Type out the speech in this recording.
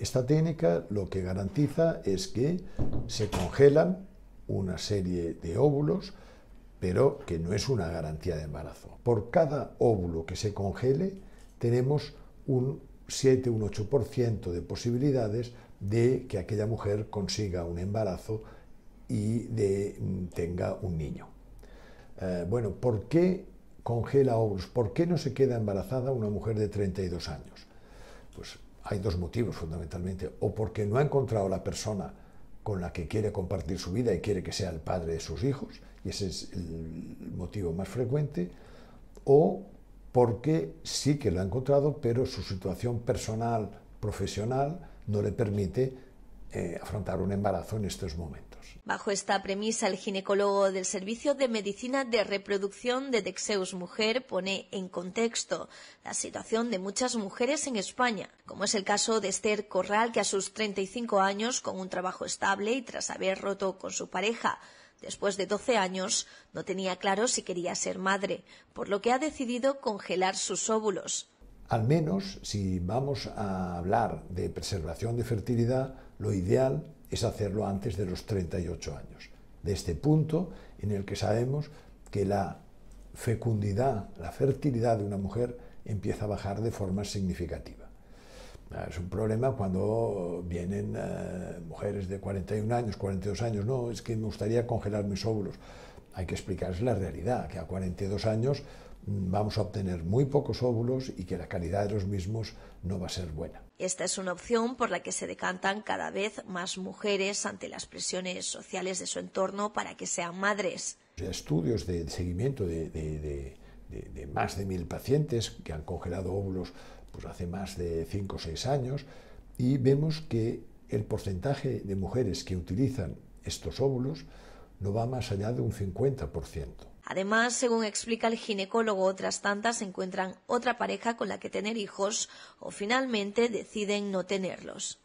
Esta técnica lo que garantiza es que se congelan una serie de óvulos, pero que no es una garantía de embarazo. Por cada óvulo que se congele, tenemos un 7, un 8% de posibilidades de que aquella mujer consiga un embarazo y de, mm, tenga un niño. Eh, bueno, ¿por qué congela óvulos? ¿Por qué no se queda embarazada una mujer de 32 años? Pues hay dos motivos fundamentalmente, o porque no ha encontrado la persona con la que quiere compartir su vida y quiere que sea el padre de sus hijos, y ese es el motivo más frecuente, o porque sí que lo ha encontrado, pero su situación personal, profesional, no le permite eh, afrontar un embarazo en estos momentos. Bajo esta premisa, el ginecólogo del Servicio de Medicina de Reproducción de Dexeus Mujer pone en contexto la situación de muchas mujeres en España, como es el caso de Esther Corral, que a sus 35 años, con un trabajo estable y tras haber roto con su pareja, Después de 12 años, no tenía claro si quería ser madre, por lo que ha decidido congelar sus óvulos. Al menos si vamos a hablar de preservación de fertilidad, lo ideal es hacerlo antes de los 38 años, de este punto en el que sabemos que la fecundidad, la fertilidad de una mujer empieza a bajar de forma significativa. Ah, es un problema cuando vienen eh, mujeres de 41 años, 42 años, no, es que me gustaría congelar mis óvulos. Hay que explicarles la realidad, que a 42 años vamos a obtener muy pocos óvulos y que la calidad de los mismos no va a ser buena. Esta es una opción por la que se decantan cada vez más mujeres ante las presiones sociales de su entorno para que sean madres. Estudios de seguimiento de, más de mil pacientes que han congelado óvulos pues, hace más de 5 o 6 años y vemos que el porcentaje de mujeres que utilizan estos óvulos no va más allá de un 50%. Además, según explica el ginecólogo, otras tantas encuentran otra pareja con la que tener hijos o finalmente deciden no tenerlos.